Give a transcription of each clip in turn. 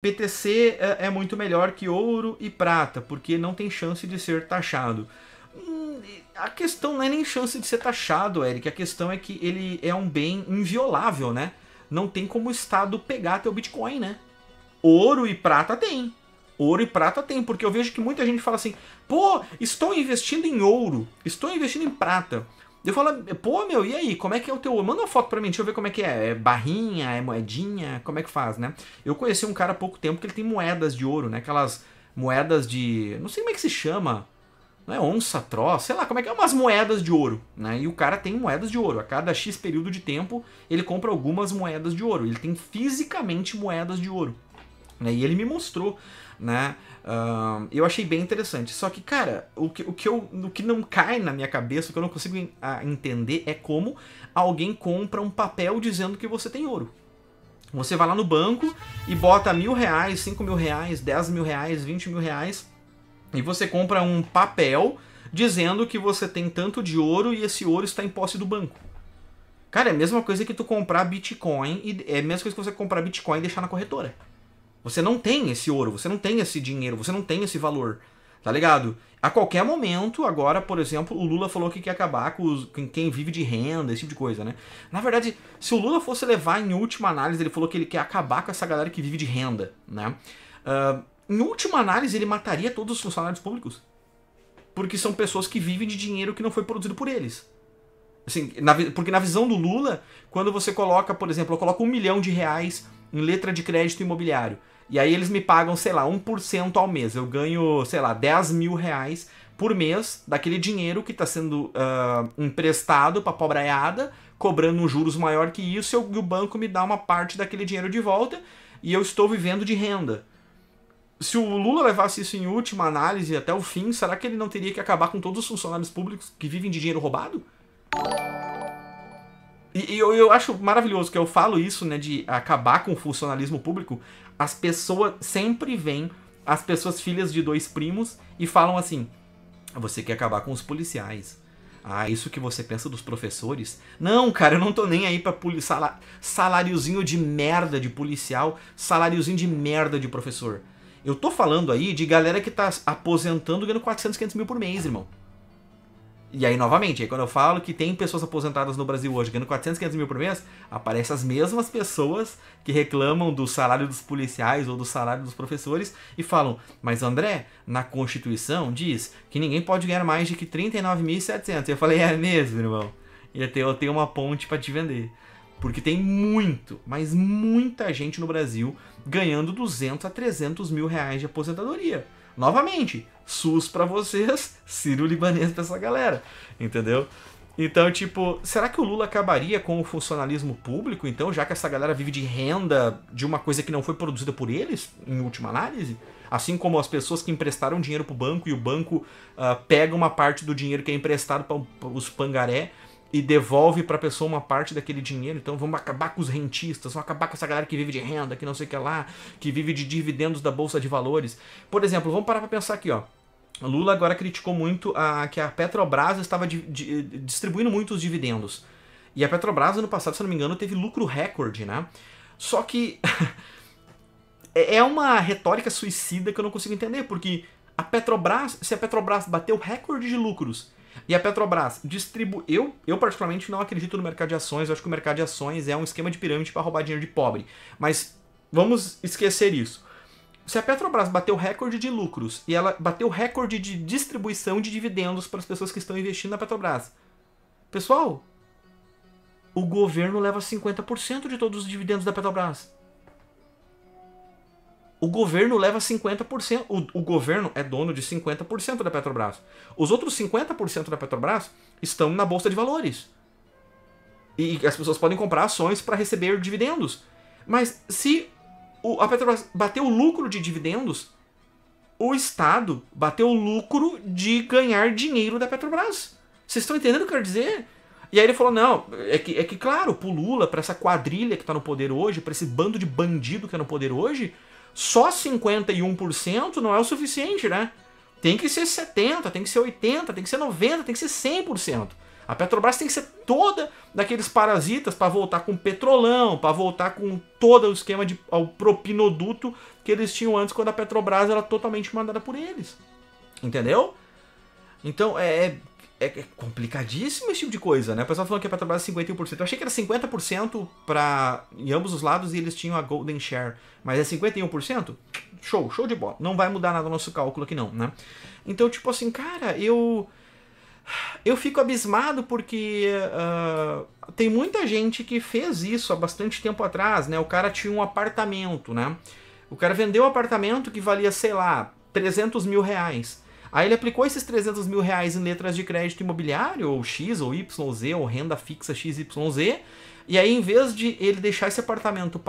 PTC é, é muito melhor que ouro e prata, porque não tem chance de ser taxado. Hum, a questão não é nem chance de ser taxado, Eric. A questão é que ele é um bem inviolável, né? Não tem como o Estado pegar teu Bitcoin, né? Ouro e prata tem. Ouro e prata tem, porque eu vejo que muita gente fala assim: pô, estou investindo em ouro, estou investindo em prata. Eu falo, pô, meu, e aí? Como é que é o teu. Manda uma foto pra mim, deixa eu ver como é que é. É barrinha, é moedinha, como é que faz, né? Eu conheci um cara há pouco tempo que ele tem moedas de ouro, né? Aquelas moedas de. Não sei como é que se chama. Não é onça, troça, sei lá, como é que é? Umas moedas de ouro, né? E o cara tem moedas de ouro. A cada X período de tempo, ele compra algumas moedas de ouro. Ele tem fisicamente moedas de ouro. Né? E ele me mostrou, né? Uh, eu achei bem interessante. Só que, cara, o que, o, que eu, o que não cai na minha cabeça, o que eu não consigo entender é como alguém compra um papel dizendo que você tem ouro. Você vai lá no banco e bota mil reais, cinco mil reais, dez mil reais, vinte mil reais, e você compra um papel dizendo que você tem tanto de ouro e esse ouro está em posse do banco. Cara, é a mesma coisa que tu comprar Bitcoin e é a mesma coisa que você comprar Bitcoin e deixar na corretora. Você não tem esse ouro, você não tem esse dinheiro, você não tem esse valor. Tá ligado? A qualquer momento, agora, por exemplo, o Lula falou que quer acabar com, os, com quem vive de renda, esse tipo de coisa, né? Na verdade, se o Lula fosse levar em última análise, ele falou que ele quer acabar com essa galera que vive de renda, né? Uh, em última análise, ele mataria todos os funcionários públicos. Porque são pessoas que vivem de dinheiro que não foi produzido por eles. Assim, na, porque na visão do Lula, quando você coloca, por exemplo, eu coloco um milhão de reais em letra de crédito imobiliário. E aí eles me pagam, sei lá, 1% ao mês. Eu ganho, sei lá, 10 mil reais por mês daquele dinheiro que está sendo uh, emprestado para pobreada, cobrando um juros maior que isso, e o banco me dá uma parte daquele dinheiro de volta e eu estou vivendo de renda. Se o Lula levasse isso em última análise até o fim, será que ele não teria que acabar com todos os funcionários públicos que vivem de dinheiro roubado? E, e eu, eu acho maravilhoso que eu falo isso, né, de acabar com o funcionalismo público. As pessoas sempre vêm, as pessoas filhas de dois primos, e falam assim: você quer acabar com os policiais. Ah, isso que você pensa dos professores? Não, cara, eu não tô nem aí pra saláriozinho de merda de policial, saláriozinho de merda de professor. Eu tô falando aí de galera que tá aposentando ganhando 400, 500 mil por mês, irmão. E aí, novamente, aí quando eu falo que tem pessoas aposentadas no Brasil hoje ganhando 400, 500 mil por mês, aparecem as mesmas pessoas que reclamam do salário dos policiais ou do salário dos professores e falam: Mas André, na Constituição diz que ninguém pode ganhar mais de que 39.700. Eu falei: É mesmo, irmão. E até eu tenho uma ponte para te vender. Porque tem muito, mas muita gente no Brasil ganhando 200 a 300 mil reais de aposentadoria. Novamente, SUS para vocês, Ciro Libanês pra essa galera, entendeu? Então, tipo, será que o Lula acabaria com o funcionalismo público, então, já que essa galera vive de renda de uma coisa que não foi produzida por eles, em última análise? Assim como as pessoas que emprestaram dinheiro pro banco e o banco uh, pega uma parte do dinheiro que é emprestado para os pangaré e devolve para a pessoa uma parte daquele dinheiro. Então vamos acabar com os rentistas, vamos acabar com essa galera que vive de renda, que não sei o que lá, que vive de dividendos da bolsa de valores. Por exemplo, vamos parar para pensar aqui, ó. Lula agora criticou muito a, que a Petrobras estava di, di, distribuindo muitos dividendos. E a Petrobras, no passado, se não me engano, teve lucro recorde, né? Só que é, é uma retórica suicida que eu não consigo entender, porque a Petrobras, se a Petrobras bateu recorde de lucros e a Petrobras distribui. Eu, eu, particularmente, não acredito no mercado de ações. Eu acho que o mercado de ações é um esquema de pirâmide para roubar dinheiro de pobre. Mas vamos esquecer isso. Se a Petrobras bateu recorde de lucros e ela bateu recorde de distribuição de dividendos para as pessoas que estão investindo na Petrobras, pessoal, o governo leva 50% de todos os dividendos da Petrobras o governo leva 50%. O, o governo é dono de 50% da Petrobras. Os outros 50% da Petrobras estão na Bolsa de Valores. E as pessoas podem comprar ações para receber dividendos. Mas se o, a Petrobras bater o lucro de dividendos, o Estado bateu o lucro de ganhar dinheiro da Petrobras. Vocês estão entendendo o que eu quero dizer? E aí ele falou: não, é que, é que claro, pro Lula, para essa quadrilha que tá no poder hoje, para esse bando de bandido que tá no poder hoje, só 51% não é o suficiente, né? Tem que ser 70%, tem que ser 80%, tem que ser 90%, tem que ser 100%. A Petrobras tem que ser toda daqueles parasitas para voltar com petrolão, para voltar com todo o esquema de ao propinoduto que eles tinham antes quando a Petrobras era totalmente mandada por eles. Entendeu? Então, é, é é, é, complicadíssimo esse tipo de coisa, né? O pessoal falou que a Petrobras é 51%. Eu achei que era 50% para em ambos os lados e eles tinham a golden share, mas é 51%? Show, show de bola. Não vai mudar nada o nosso cálculo aqui não, né? Então, tipo assim, cara, eu eu fico abismado porque uh, tem muita gente que fez isso há bastante tempo atrás, né? O cara tinha um apartamento, né? O cara vendeu um apartamento que valia, sei lá, 300 mil reais. Aí ele aplicou esses 300 mil reais em letras de crédito imobiliário, ou X, ou Y, ou Z, ou renda fixa XYZ. E aí, em vez de ele deixar esse apartamento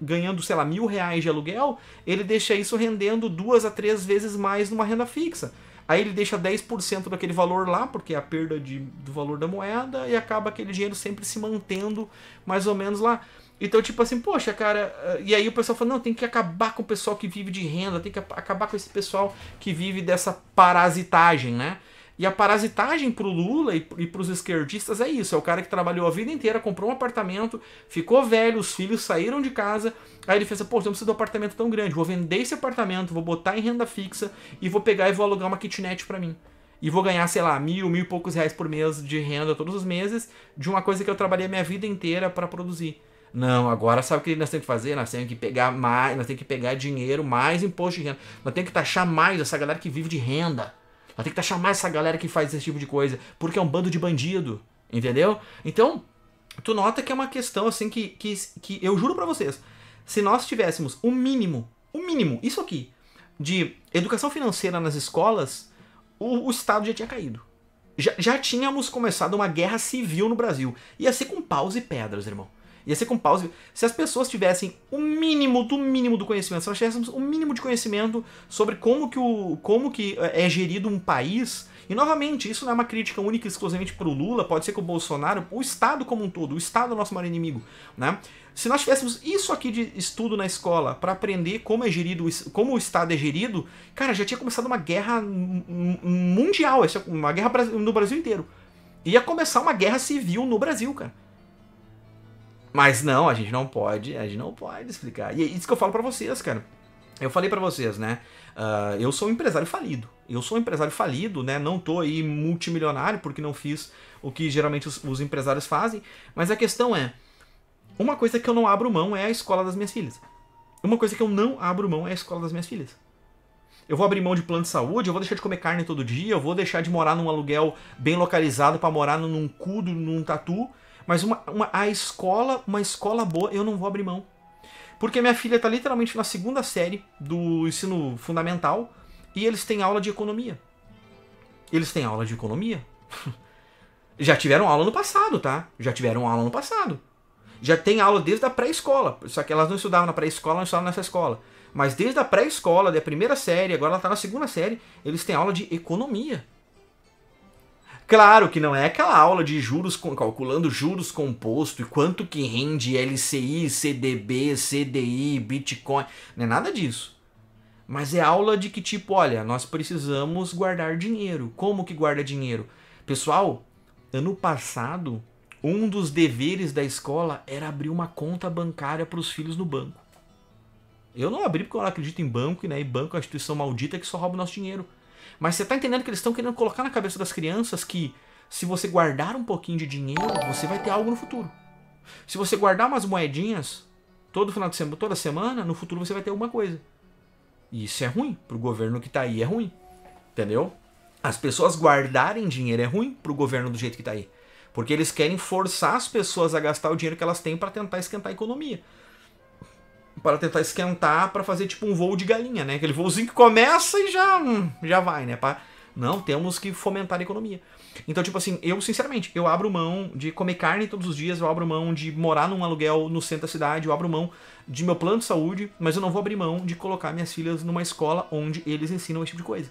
ganhando, sei lá, mil reais de aluguel, ele deixa isso rendendo duas a três vezes mais numa renda fixa. Aí ele deixa 10% daquele valor lá, porque é a perda de, do valor da moeda, e acaba aquele dinheiro sempre se mantendo mais ou menos lá. Então, tipo assim, poxa, cara. Eh, e aí o pessoal fala: não, tem que acabar com o pessoal que vive de renda, tem que acabar com esse pessoal que vive dessa parasitagem, né? E a parasitagem pro Lula e, pros esquerdistas é isso: é o cara que trabalhou a vida inteira, comprou um apartamento, ficou velho, os filhos saíram de casa, aí ele fez, assim: pô, eu não preciso de um apartamento tão grande, vou vender esse apartamento, vou botar em renda fixa e vou pegar e vou alugar uma kitnet para mim. E vou ganhar, sei lá, mil, mil e poucos reais por mês de renda todos os meses de uma coisa que eu trabalhei a minha vida inteira para produzir. Não, agora sabe o que nós temos que fazer? Nós temos que pegar mais, nós temos que pegar dinheiro, mais imposto de renda. Nós temos que taxar mais essa galera que vive de renda tem temos que chamar essa galera que faz esse tipo de coisa, porque é um bando de bandido, entendeu? Então, tu nota que é uma questão assim que, que, que eu juro para vocês, se nós tivéssemos o um mínimo, o um mínimo, isso aqui, de educação financeira nas escolas, o, o Estado já tinha caído. Já, já tínhamos começado uma guerra civil no Brasil. Ia ser com paus e pedras, irmão. Ia ser com pause. Se as pessoas tivessem o mínimo do mínimo do conhecimento, se nós tivéssemos o mínimo de conhecimento sobre como que, o, como que é, é gerido um país, e novamente, isso não é uma crítica única e exclusivamente pro Lula, pode ser que o Bolsonaro, o Estado como um todo, o Estado é o nosso maior inimigo, né? Se nós tivéssemos isso aqui de estudo na escola para aprender como é gerido, como o Estado é gerido, cara, já tinha começado uma guerra mundial, é uma guerra no Brasil inteiro. Ia começar uma guerra civil no Brasil, cara. Mas não, a gente não pode, a gente não pode explicar. E é isso que eu falo para vocês, cara. Eu falei para vocês, né? Uh, eu sou um empresário falido. Eu sou um empresário falido, né? Não tô aí multimilionário porque não fiz o que geralmente os, os empresários fazem. Mas a questão é, uma coisa que eu não abro mão é a escola das minhas filhas. Uma coisa que eu não abro mão é a escola das minhas filhas. Eu vou abrir mão de plano de saúde, eu vou deixar de comer carne todo dia, eu vou deixar de morar num aluguel bem localizado para morar num cudo, num tatu, mas uma, uma, a escola, uma escola boa, eu não vou abrir mão. Porque minha filha está literalmente na segunda série do ensino fundamental e eles têm aula de economia. Eles têm aula de economia. Já tiveram aula no passado, tá? Já tiveram aula no passado. Já tem aula desde a pré-escola. Só que elas não estudavam na pré-escola, não estudavam nessa escola. Mas desde a pré-escola, da primeira série, agora ela está na segunda série, eles têm aula de economia. Claro que não é aquela aula de juros, calculando juros composto e quanto que rende LCI, CDB, CDI, Bitcoin. Não é nada disso. Mas é aula de que tipo, olha, nós precisamos guardar dinheiro. Como que guarda dinheiro? Pessoal, ano passado, um dos deveres da escola era abrir uma conta bancária para os filhos no banco. Eu não abri porque eu não acredito em banco, né? E banco é uma instituição maldita que só rouba o nosso dinheiro. Mas você tá entendendo que eles estão querendo colocar na cabeça das crianças que se você guardar um pouquinho de dinheiro, você vai ter algo no futuro. Se você guardar umas moedinhas todo final de semana, toda semana, no futuro você vai ter alguma coisa. E isso é ruim pro governo que tá aí, é ruim. Entendeu? As pessoas guardarem dinheiro é ruim pro governo do jeito que tá aí. Porque eles querem forçar as pessoas a gastar o dinheiro que elas têm para tentar esquentar a economia para tentar esquentar para fazer tipo um voo de galinha, né? Aquele voozinho que começa e já hum, já vai, né? Pra... Não, temos que fomentar a economia. Então, tipo assim, eu sinceramente, eu abro mão de comer carne todos os dias, eu abro mão de morar num aluguel no centro da cidade, eu abro mão de meu plano de saúde, mas eu não vou abrir mão de colocar minhas filhas numa escola onde eles ensinam esse tipo de coisa.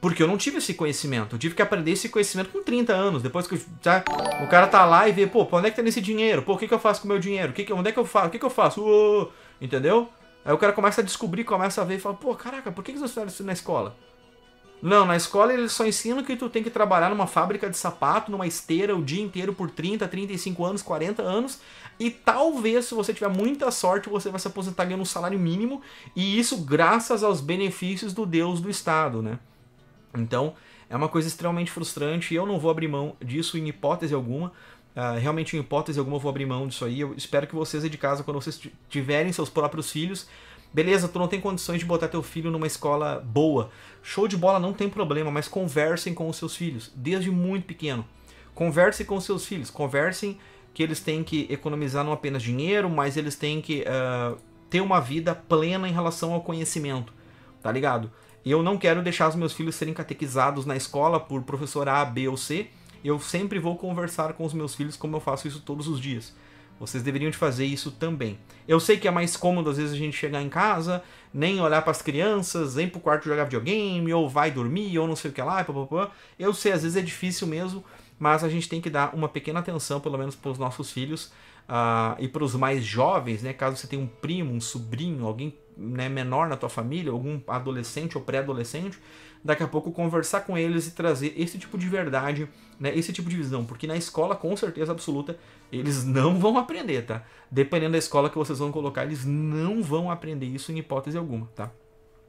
Porque eu não tive esse conhecimento. Eu tive que aprender esse conhecimento com 30 anos. Depois que tá, o cara tá lá e vê, pô, onde é que tá nesse dinheiro? Pô, o que, que eu faço com o meu dinheiro? Que que, onde é que eu faço? O que, que eu faço? Uh, entendeu? Aí o cara começa a descobrir, começa a ver e fala, pô, caraca, por que, que eles não isso na escola? Não, na escola eles só ensinam que tu tem que trabalhar numa fábrica de sapato, numa esteira o dia inteiro por 30, 35 anos, 40 anos. E talvez, se você tiver muita sorte, você vai se aposentar ganhando um salário mínimo. E isso graças aos benefícios do Deus do Estado, né? Então, é uma coisa extremamente frustrante e eu não vou abrir mão disso em hipótese alguma. Uh, realmente, em hipótese alguma, eu vou abrir mão disso aí. Eu espero que vocês aí de casa, quando vocês tiverem seus próprios filhos, beleza, tu não tem condições de botar teu filho numa escola boa. Show de bola, não tem problema, mas conversem com os seus filhos, desde muito pequeno. Conversem com os seus filhos, conversem que eles têm que economizar não apenas dinheiro, mas eles têm que uh, ter uma vida plena em relação ao conhecimento, tá ligado? E eu não quero deixar os meus filhos serem catequizados na escola por professor A, B ou C. Eu sempre vou conversar com os meus filhos como eu faço isso todos os dias. Vocês deveriam de fazer isso também. Eu sei que é mais cômodo às vezes a gente chegar em casa, nem olhar para as crianças, nem pro quarto jogar videogame, ou vai dormir, ou não sei o que lá, papapá. Eu sei, às vezes é difícil mesmo, mas a gente tem que dar uma pequena atenção, pelo menos para os nossos filhos, ah, e para os mais jovens, né, caso você tenha um primo, um sobrinho, alguém né, menor na tua família, algum adolescente ou pré-adolescente, daqui a pouco conversar com eles e trazer esse tipo de verdade, né, esse tipo de visão, porque na escola, com certeza absoluta, eles não vão aprender, tá? Dependendo da escola que vocês vão colocar, eles não vão aprender isso em hipótese alguma, tá?